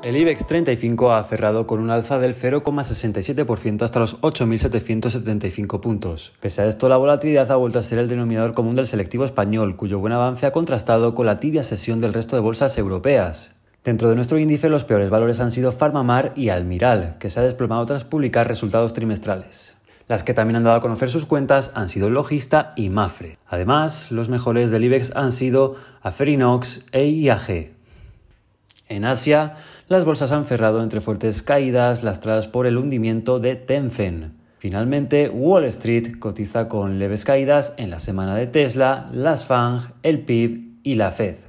El IBEX 35 ha cerrado con un alza del 0,67% hasta los 8.775 puntos. Pese a esto, la volatilidad ha vuelto a ser el denominador común del selectivo español, cuyo buen avance ha contrastado con la tibia sesión del resto de bolsas europeas. Dentro de nuestro índice, los peores valores han sido Farmamar y Almiral, que se ha desplomado tras publicar resultados trimestrales. Las que también han dado a conocer sus cuentas han sido Logista y Mafre. Además, los mejores del IBEX han sido Aferinox e IAG. En Asia, las bolsas han cerrado entre fuertes caídas lastradas por el hundimiento de Tenfen. Finalmente, Wall Street cotiza con leves caídas en la semana de Tesla, las FANG, el PIB y la Fed.